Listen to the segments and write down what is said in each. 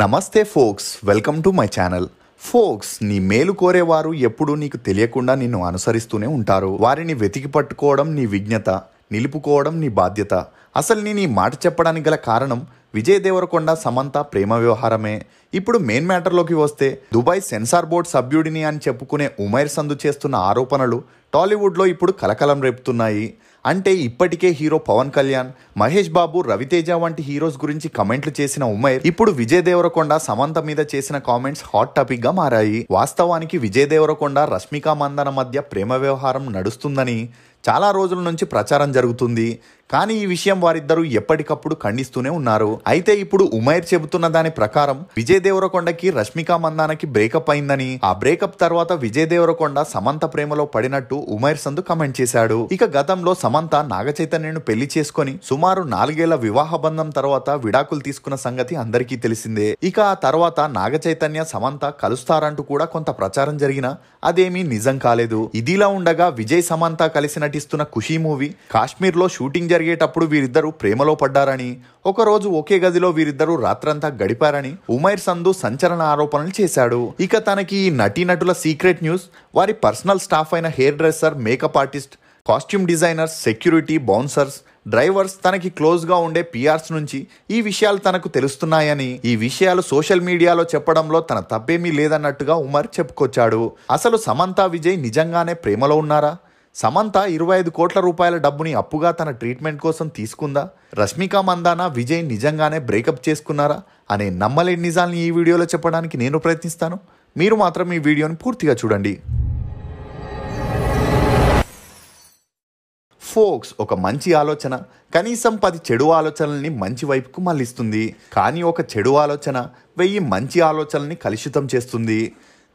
నమస్తే folks welcome to my channel folks నీ మేలు కోరేవారు ఎప్పుడూ నీకు తెలియకుండా నిన్ను అనుసరిస్తూనే ఉంటారు వారిని వెతికి పట్టుకోవడం నీ విజ్ఞత నిలుపుకోవడం నీ బాధ్యత అసలు నేను ఈ మాట చెప్పడానికి గల కారణం విజయ్ దేవరకొండ సమంత ప్రేమ వ్యవహారమే ఇప్పుడు మెయిన్ మ్యాటర్లోకి వస్తే దుబాయ్ సెన్సార్ బోర్డ్ సభ్యుడిని అని చెప్పుకునే ఉమైర్ సందు చేస్తున్న ఆరోపణలు టాలీవుడ్లో ఇప్పుడు కలకలం రేపుతున్నాయి అంటే ఇప్పటికే హీరో పవన్ కళ్యాణ్ మహేష్ బాబు రవితేజ వంటి హీరోస్ గురించి కమెంట్లు చేసిన ఉమేర్ ఇప్పుడు విజయ్ దేవరకొండ సమంత మీద చేసిన కామెంట్స్ హాట్ టాపిక్ గా మారాయి వాస్తవానికి విజయ్ దేవరకొండ రష్మిక మందన మధ్య ప్రేమ వ్యవహారం నడుస్తుందని చాలా రోజుల నుంచి ప్రచారం జరుగుతుంది కానీ ఈ విషయం వారిద్దరూ ఎప్పటికప్పుడు ఖండిస్తూనే ఉన్నారు అయితే ఇప్పుడు ఉమైర్ చెబుతున్న దాని ప్రకారం విజయ్ దేవరకొండకి రష్మిక మందానకి బ్రేకప్ అయిందని ఆ బ్రేకప్ తర్వాత విజయ్ దేవరకొండ సమంత ప్రేమలో పడినట్టు ఉమైర్ సందు కమెంట్ చేశాడు ఇక గతంలో సమంత నాగ చైతన్యను పెళ్లి చేసుకుని సుమారు నాలుగేళ్ల వివాహ బంధం తర్వాత విడాకులు తీసుకున్న సంగతి అందరికీ తెలిసిందే ఇక ఆ తర్వాత నాగ చైతన్య సమంత కలుస్తారంటూ కూడా కొంత ప్రచారం జరిగినా అదేమీ నిజం కాలేదు ఇదిలా ఉండగా విజయ్ సమంత కలిసి నటిస్తున్న ఖుషీ మూవీ కాశ్మీర్ లో షూటింగ్ జరిగేటప్పుడు వీరిద్దరూ ప్రేమలో పడ్డారని ఒకరోజు ఒకే గదిలో వీరిద్దరూ రాత్రంతా గడిపారని ఉమైర్ సందు సంచలన ఆరోపణలు చేశాడు ఇక తనకి ఈ నటీనటుల సీక్రెట్ న్యూస్ వారి పర్సనల్ స్టాఫ్ అయిన hairdresser makeup artist costume designers security bouncers drivers తనకి క్లోజ్గా ఉండే పిఆర్స్ నుంచి ఈ విషయాలు తనకు తెలుస్తున్నాయని ఈ విషయాలు సోషల్ మీడియాలో చెప్పడంలో తన తప్పేమీ లేదన్నట్టుగా ఉమర్ చెప్పుకొచ్చాడు అసలు సమంతా విజయ్ నిజంగానే ప్రేమలో ఉన్నారా సమంత ఇరవై ఐదు కోట్ల రూపాయల డబ్బుని అప్పుగా తన ట్రీట్మెంట్ కోసం తీసుకుందా రష్మిక మందాన విజయ్ నిజంగానే బ్రేకప్ చేసుకున్నారా అనే నమ్మలేని నిజాల్ని ఈ వీడియోలో చెప్పడానికి నేను ప్రయత్నిస్తాను మీరు మాత్రం ఈ వీడియోని పూర్తిగా చూడండి ఫోక్స్ ఒక మంచి ఆలోచన కనీసం పది చెడు ఆలోచనల్ని మంచి వైపుకు మళ్ళిస్తుంది కానీ ఒక చెడు ఆలోచన వెయ్యి మంచి ఆలోచనల్ని కలుషితం చేస్తుంది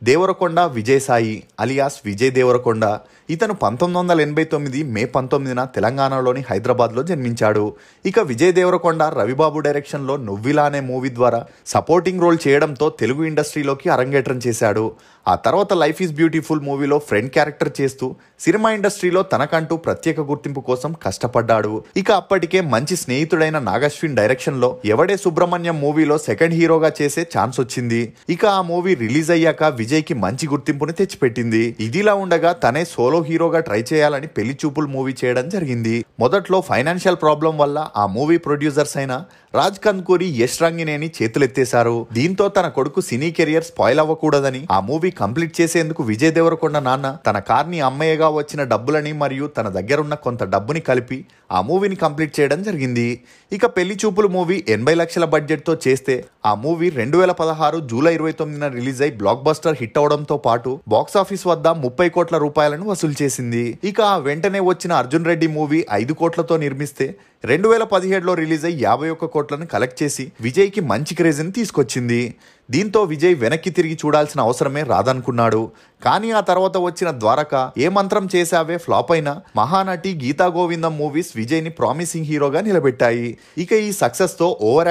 దేవరకొండ విజయసాయి అలియాస్ విజయ్ దేవరకొండ ఇతను పంతొమ్మిది వందల ఎనభై తొమ్మిది మే పంతొమ్మిదిన తెలంగాణలోని హైదరాబాద్లో జన్మించాడు ఇక విజయ్ దేవరకొండ రవిబాబు డైరెక్షన్లో నువ్విలా అనే మూవీ ద్వారా సపోర్టింగ్ రోల్ చేయడంతో తెలుగు ఇండస్ట్రీలోకి అరంగేట్రం చేశాడు ఆ తర్వాత లైఫ్ ఈజ్ బ్యూటిఫుల్ మూవీలో ఫ్రెండ్ క్యారెక్టర్ చేస్తూ సినిమా ఇండస్ట్రీలో తనకంటూ ప్రత్యేక గుర్తింపు కోసం కష్టపడ్డాడు ఇక అప్పటికే మంచి స్నేహితుడైన నాగశ్విన్ డైరెక్షన్లో ఎవడే సుబ్రహ్మణ్యం మూవీలో సెకండ్ హీరోగా చేసే ఛాన్స్ వచ్చింది ఇక ఆ మూవీ రిలీజ్ అయ్యాక విజయ్కి మంచి గుర్తింపుని తెచ్చిపెట్టింది ఇదిలా ఉండగా తనే సోలో హీరోగా ట్రై చేయాలని పెళ్లి చూపులు మూవీ చేయడం జరిగింది మొదట్లో ఫైనాన్షియల్ ప్రాబ్లం వల్ల ఆ మూవీ ప్రొడ్యూసర్స్ అయిన రాజ్ కందకూరి యష్ రంగినేని చేతులెత్తేశారు దీంతో తన కొడుకు సినీ కెరియర్ స్పాయిల్ అవ్వకూడదని ఆ మూవీ కంప్లీట్ చేసేందుకు విజయ్ దేవరకొండ నాన్న తన కార్ని అమ్మయ్యగా వచ్చిన డబ్బులని మరియు తన దగ్గరున్న కొంత డబ్బుని కలిపి ఆ మూవీని కంప్లీట్ చేయడం జరిగింది ఇక పెళ్లి చూపులు మూవీ ఎనభై లక్షల బడ్జెట్తో చేస్తే ఆ మూవీ రెండు వేల పదహారు జూలై ఇరవై తొమ్మిదిన రిలీజ్ అయి బ్లాక్ బస్టర్ హిట్ అవడంతో పాటు బాక్సాఫీస్ వద్ద ముప్పై కోట్ల రూపాయలను వసూలు వసూలు చేసింది ఇక వెంటనే వచ్చిన అర్జున్ రెడ్డి మూవీ ఐదు కోట్లతో నిర్మిస్తే రెండు వేల పదిహేడులో రిలీజ్ అయ్యి యాభై ఒక్క కోట్లను కలెక్ట్ చేసి విజయ్కి మంచి క్రేజ్ని తీసుకొచ్చింది దీంతో విజయ్ వెనక్కి తిరిగి చూడాల్సిన అవసరమే రాదనుకున్నాడు కానీ ఆ తర్వాత వచ్చిన ద్వారక ఏ మంత్రం చేశావే ఫ్లాప్ అయిన మహానటి గీతా గోవిందం మూవీస్ విజయ్ని ప్రామిసింగ్ హీరోగా నిలబెట్టాయి ఇక ఈ సక్సెస్తో ఓవర్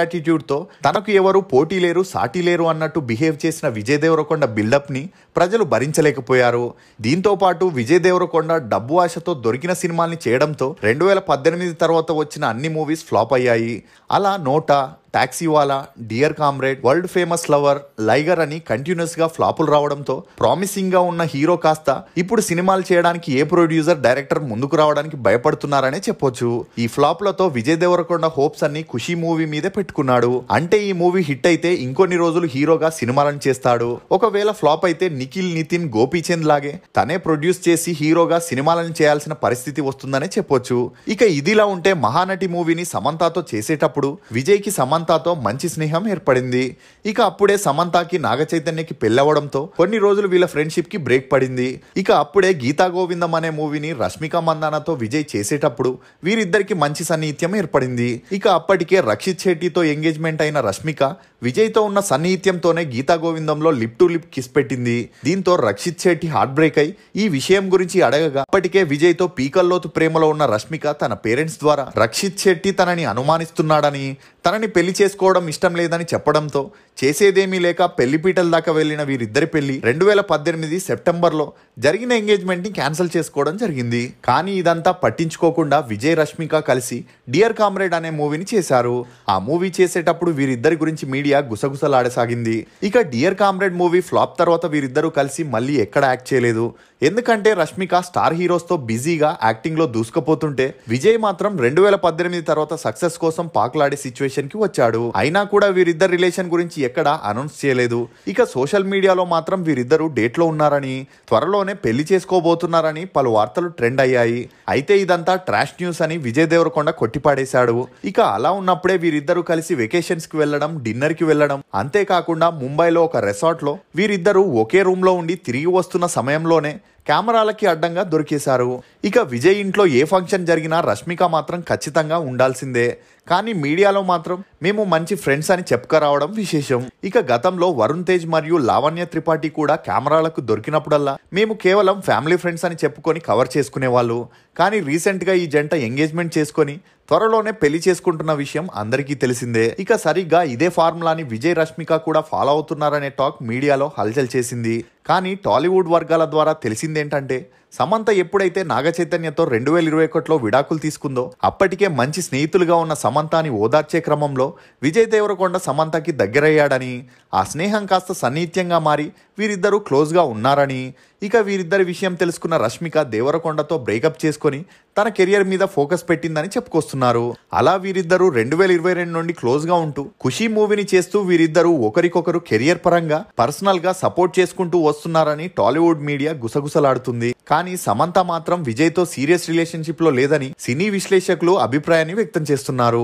తో తనకు ఎవరు పోటీ లేరు సాటి లేరు అన్నట్టు బిహేవ్ చేసిన విజయ్ దేవరకొండ బిల్డప్ని ప్రజలు భరించలేకపోయారు దీంతో పాటు విజయ్ దేవరకొండ డబ్బు ఆశతో దొరికిన సినిమాల్ని చేయడంతో రెండు వేల పద్దెనిమిది తర్వాత వచ్చిన అన్ని మూవీస్ ఫ్లాప్ అయ్యాయి అలా Nota Taxiwaala dear comrade world famous lover liger అని కంటిన్యూస్ గా ఫ్లాపులు రావడంతో ప్రామిసింగ్ గా ఉన్న హీరో కాస్త ఇప్పుడు సినిమాలు చేయడానికి ఏ ప్రొడ్యూసర్ డైరెక్టర్ ముందుకు రావడానికి భయపడుతున్నారనే చెప్పొచ్చు ఈ ఫ్లాప్ లతో విజయ్ దేవరకొండ హోప్స్ అన్ని ఖుషి మూవీ మీదే పెట్టుకున్నాడు అంటే ఈ మూవీ హిట్ అయితే ఇంకొన్ని రోజులు హీరోగా సినిమాలను చేస్తాడు ఒకవేళ ఫ్లాప్ అయితే నిఖిల్ నితిన్ గోపీచంద్ లాగే తనే ప్రొడ్యూస్ చేసి హీరోగా సినిమాలను చేయాల్సిన పరిస్థితి వస్తుందనే చెప్పొచ్చు ఇక ఇదిలా ఉంటే మహానటి మూవీని సమంతతో చేసేటప్పుడు విజయ్కి సమంత సమంతతో మంచి స్నేహం ఏర్పడింది ఇక అప్పుడే సమంతకి నాగ చైతన్యకి పెళ్ళవడంతో కొన్ని రోజులు వీళ్ళ ఫ్రెండ్షిప్ కి బ్రేక్ పడింది ఇక అప్పుడే గీతా గోవిందం అనే మూవీని రష్మిక మందానతో విజయ్ చేసేటప్పుడు వీరిద్దరికి మంచి సన్నిహిత్యం ఏర్పడింది ఇక అప్పటికే రక్షిత్ శెట్టితో ఎంగేజ్మెంట్ అయిన రష్మిక విజయ్తో ఉన్న సన్నిహిత్యంతోనే గీతా గోవిందంలో లిప్ టు లిప్ కిస్ పెట్టింది దీంతో రక్షిత్ శెట్టి హార్ట్ బ్రేక్ అయి ఈ విషయం గురించి అడగగా అప్పటికే విజయ్తో పీకల్లోతు ప్రేమలో ఉన్న రష్మిక తన పేరెంట్స్ ద్వారా రక్షిత్ శెట్టి తనని అనుమానిస్తున్నాడని తనని పెళ్లి పెళ్లి చేసుకోవడం ఇష్టం లేదని చెప్పడంతో చేసేదేమీ లేక పెళ్లిపీటల దాకా వెళ్లిన వీరిద్దరి పెళ్లి రెండు వేల పద్దెనిమిది సెప్టెంబర్లో జరిగిన ఎంగేజ్మెంట్ని క్యాన్సిల్ చేసుకోవడం జరిగింది కానీ ఇదంతా పట్టించుకోకుండా విజయ్ రష్మిక కలిసి డియర్ కామ్రేడ్ అనే మూవీని చేశారు ఆ మూవీ చేసేటప్పుడు వీరిద్దరి గురించి మీడియా గుసగుసలాడసాగింది ఇక డియర్ కామ్రేడ్ మూవీ ఫ్లాప్ తర్వాత వీరిద్దరూ కలిసి మళ్ళీ ఎక్కడ యాక్ట్ చేయలేదు ఎందుకంటే రష్మిక స్టార్ హీరోస్తో బిజీగా యాక్టింగ్లో దూసుకుపోతుంటే విజయ్ మాత్రం రెండు వేల పద్దెనిమిది తర్వాత సక్సెస్ కోసం పాకులాడే సిచ్యువేషన్కి వచ్చారు ఇచ్చాడు అయినా కూడా వీరిద్దరు రిలేషన్ గురించి ఎక్కడ అనౌన్స్ చేయలేదు ఇక సోషల్ మీడియాలో మాత్రం వీరిద్దరు డేట్లో ఉన్నారని త్వరలోనే పెళ్లి చేసుకోబోతున్నారని పలు వార్తలు ట్రెండ్ అయ్యాయి అయితే ఇదంతా ట్రాష్ న్యూస్ అని విజయ్ దేవరకొండ కొట్టిపాడేశాడు ఇక అలా ఉన్నప్పుడే వీరిద్దరూ కలిసి వెకేషన్స్ కి వెళ్లడం డిన్నర్ కి వెళ్లడం అంతేకాకుండా ముంబైలో ఒక రెసార్ట్ లో వీరిద్దరూ ఒకే రూమ్ లో ఉండి తిరిగి వస్తున్న సమయంలోనే కెమెరాలకి అడ్డంగా దొరికేశారు ఇక విజయ్ ఇంట్లో ఏ ఫంక్షన్ జరిగినా రష్మిక మాత్రం ఖచ్చితంగా ఉండాల్సిందే కానీ మీడియాలో మాత్రం మేము మంచి ఫ్రెండ్స్ అని రావడం విశేషం ఇక గతంలో వరుణ్ తేజ్ మరియు లావణ్య త్రిపాఠి కూడా కెమెరాలకు దొరికినప్పుడల్లా మేము కేవలం ఫ్యామిలీ ఫ్రెండ్స్ అని చెప్పుకొని కవర్ చేసుకునేవాళ్ళు కానీ రీసెంట్గా ఈ జంట ఎంగేజ్మెంట్ చేసుకొని త్వరలోనే పెళ్లి చేసుకుంటున్న విషయం అందరికీ తెలిసిందే ఇక సరిగ్గా ఇదే ఫార్ములాని విజయ్ రష్మిక కూడా ఫాలో అవుతున్నారనే టాక్ మీడియాలో హల్చల్ చేసింది కానీ టాలీవుడ్ వర్గాల ద్వారా తెలిసిందేంటంటే సమంత ఎప్పుడైతే నాగచైతన్యతో రెండు వేల ఇరవై ఒకటిలో విడాకులు తీసుకుందో అప్పటికే మంచి స్నేహితులుగా ఉన్న సమంతాని ఓదార్చే క్రమంలో విజయ్ దేవరకొండ సమంతకి దగ్గరయ్యాడని ఆ స్నేహం కాస్త సన్నిహిత్యంగా మారి వీరిద్దరూ క్లోజ్గా ఉన్నారని ఇక వీరిద్దరి విషయం తెలుసుకున్న రష్మిక దేవరకొండతో బ్రేకప్ చేసుకొని తన కెరియర్ మీద ఫోకస్ పెట్టిందని చెప్పుకొస్తున్నారు అలా వీరిద్దరూ రెండు వేల ఇరవై రెండు నుండి క్లోజ్గా ఉంటూ ఖుషీ మూవీని చేస్తూ వీరిద్దరూ ఒకరికొకరు కెరియర్ పరంగా పర్సనల్గా సపోర్ట్ చేసుకుంటూ వస్తున్నారని టాలీవుడ్ మీడియా గుసగుసలాడుతుంది కానీ కానీ సమంత మాత్రం విజయ్తో సీరియస్ రిలేషన్షిప్లో లేదని సినీ విశ్లేషకులు అభిప్రాయాన్ని వ్యక్తం చేస్తున్నారు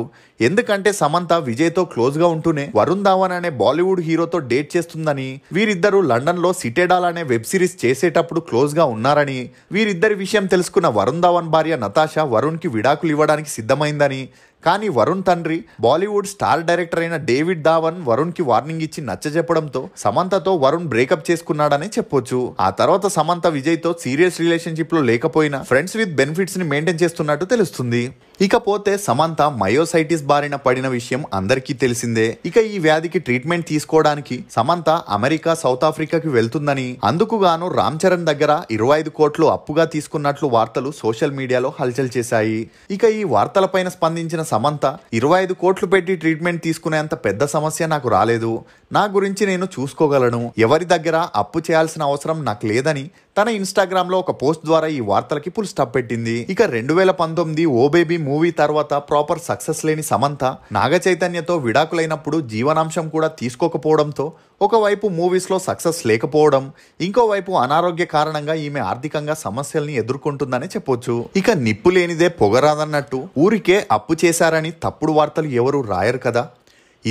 ఎందుకంటే సమంత విజయ్తో క్లోజ్గా ఉంటూనే వరుణ్ ధావన్ అనే బాలీవుడ్ హీరోతో డేట్ చేస్తుందని వీరిద్దరూ లండన్లో సిటెడాల్ అనే వెబ్ సిరీస్ చేసేటప్పుడు క్లోజ్గా ఉన్నారని వీరిద్దరి విషయం తెలుసుకున్న వరుణ్ ధావన్ భార్య నతాషా వరుణ్కి విడాకులు ఇవ్వడానికి సిద్ధమైందని కానీ వరుణ్ తండ్రి బాలీవుడ్ స్టార్ డైరెక్టర్ అయిన డేవిడ్ ధావన్ వరుణ్ కి వార్నింగ్ ఇచ్చి నచ్చజెప్పడంతో సమంతతో వరుణ్ బ్రేకప్ చేసుకున్నాడని చెప్పొచ్చు ఆ తర్వాత సమంత విజయ్ తో సీరియస్ రిలేషన్షిప్ లో లేకపోయినా ఫ్రెండ్స్ విత్ బెనిఫిట్స్ ని మెయింటైన్ చేస్తున్నట్టు తెలుస్తుంది ఇకపోతే సమంత మయోసైటిస్ బారిన పడిన విషయం అందరికీ తెలిసిందే ఇక ఈ వ్యాధికి ట్రీట్మెంట్ తీసుకోవడానికి సమంత అమెరికా సౌత్ ఆఫ్రికాకి వెళ్తుందని అందుకుగాను రామ్ చరణ్ దగ్గర ఇరవై ఐదు కోట్లు అప్పుగా తీసుకున్నట్లు వార్తలు సోషల్ మీడియాలో హల్చల్ చేశాయి ఇక ఈ వార్తలపైన స్పందించిన సమంత ఇరవై ఐదు కోట్లు పెట్టి ట్రీట్మెంట్ తీసుకునేంత పెద్ద సమస్య నాకు రాలేదు నా గురించి నేను చూసుకోగలను ఎవరి దగ్గర అప్పు చేయాల్సిన అవసరం నాకు లేదని తన ఇన్స్టాగ్రామ్ లో ఒక పోస్ట్ ద్వారా ఈ వార్తలకి పుల్ స్టాప్ పెట్టింది ఇక రెండు వేల పంతొమ్మిది ఓబేబీ మూవీ తర్వాత ప్రాపర్ సక్సెస్ లేని సమంత నాగ చైతన్యతో విడాకులైనప్పుడు జీవనాంశం కూడా తీసుకోకపోవడంతో ఒకవైపు మూవీస్లో సక్సెస్ లేకపోవడం ఇంకోవైపు అనారోగ్య కారణంగా ఈమె ఆర్థికంగా సమస్యల్ని ఎదుర్కొంటుందని చెప్పొచ్చు ఇక నిప్పు లేనిదే పొగరాదన్నట్టు ఊరికే అప్పు చేశారని తప్పుడు వార్తలు ఎవరు రాయరు కదా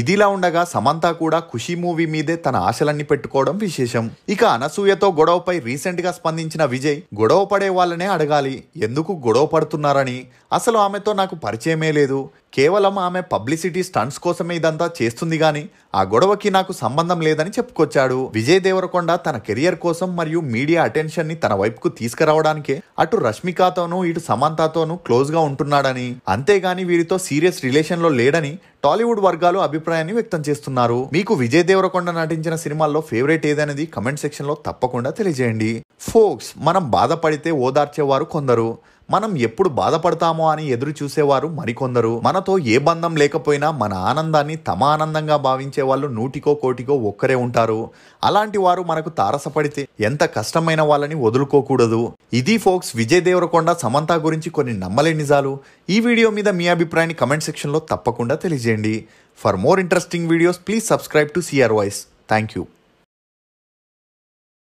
ఇదిలా ఉండగా సమంత కూడా ఖుషి మూవీ మీదే తన ఆశలన్నీ పెట్టుకోవడం విశేషం ఇక అనసూయతో గొడవపై రీసెంట్ గా స్పందించిన విజయ్ గొడవ పడే వాళ్ళనే అడగాలి ఎందుకు గొడవ పడుతున్నారని అసలు ఆమెతో నాకు పరిచయమే లేదు కేవలం ఆమె పబ్లిసిటీ స్టంట్స్ కోసమే ఇదంతా చేస్తుంది గాని ఆ గొడవకి నాకు సంబంధం లేదని చెప్పుకొచ్చాడు విజయ్ దేవరకొండ తన కెరియర్ కోసం మరియు మీడియా అటెన్షన్ ని తన వైపుకు తీసుకురావడానికే అటు రష్మికతోనూ ఇటు సమంతతోనూ క్లోజ్ గా ఉంటున్నాడని అంతేగాని వీరితో సీరియస్ రిలేషన్ లో లేడని టాలీవుడ్ వర్గాలు అభిప్రాయాన్ని వ్యక్తం చేస్తున్నారు మీకు విజయ్ దేవరకొండ నటించిన సినిమాల్లో ఫేవరెట్ ఏదనేది కమెంట్ సెక్షన్లో తప్పకుండా తెలియజేయండి ఫోక్స్ మనం బాధపడితే ఓదార్చేవారు కొందరు మనం ఎప్పుడు బాధపడతామో అని ఎదురు చూసేవారు మరికొందరు మనతో ఏ బంధం లేకపోయినా మన ఆనందాన్ని తమ ఆనందంగా భావించే వాళ్ళు నూటికో కోటికో ఒక్కరే ఉంటారు అలాంటి వారు మనకు తారసపడితే ఎంత కష్టమైన వాళ్ళని వదులుకోకూడదు ఇది ఫోక్స్ విజయ్ దేవరకొండ సమంత గురించి కొన్ని నమ్మలే నిజాలు ఈ వీడియో మీద మీ అభిప్రాయాన్ని కమెంట్ సెక్షన్లో తప్పకుండా తెలియజేయండి for more interesting videos please subscribe to CR voice thank you